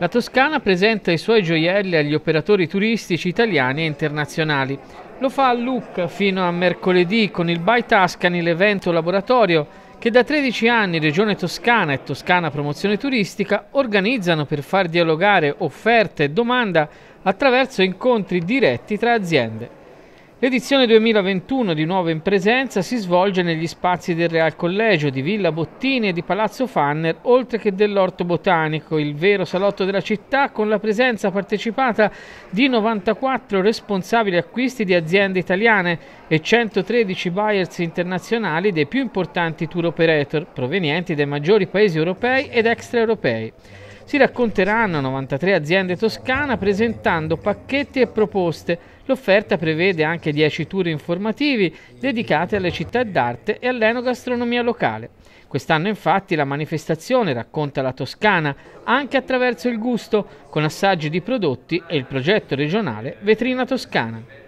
La Toscana presenta i suoi gioielli agli operatori turistici italiani e internazionali. Lo fa a Lucca fino a mercoledì con il By Tuscany, l'evento laboratorio che da 13 anni Regione Toscana e Toscana Promozione Turistica organizzano per far dialogare offerta e domanda attraverso incontri diretti tra aziende. L'edizione 2021 di Nuova in Presenza si svolge negli spazi del Real Collegio, di Villa Bottini e di Palazzo Fanner, oltre che dell'Orto Botanico, il vero salotto della città, con la presenza partecipata di 94 responsabili acquisti di aziende italiane e 113 buyers internazionali dei più importanti tour operator, provenienti dai maggiori paesi europei ed extraeuropei. Si racconteranno 93 aziende toscane presentando pacchetti e proposte. L'offerta prevede anche 10 tour informativi dedicati alle città d'arte e all'enogastronomia locale. Quest'anno infatti la manifestazione racconta la Toscana anche attraverso il gusto, con assaggi di prodotti e il progetto regionale Vetrina Toscana.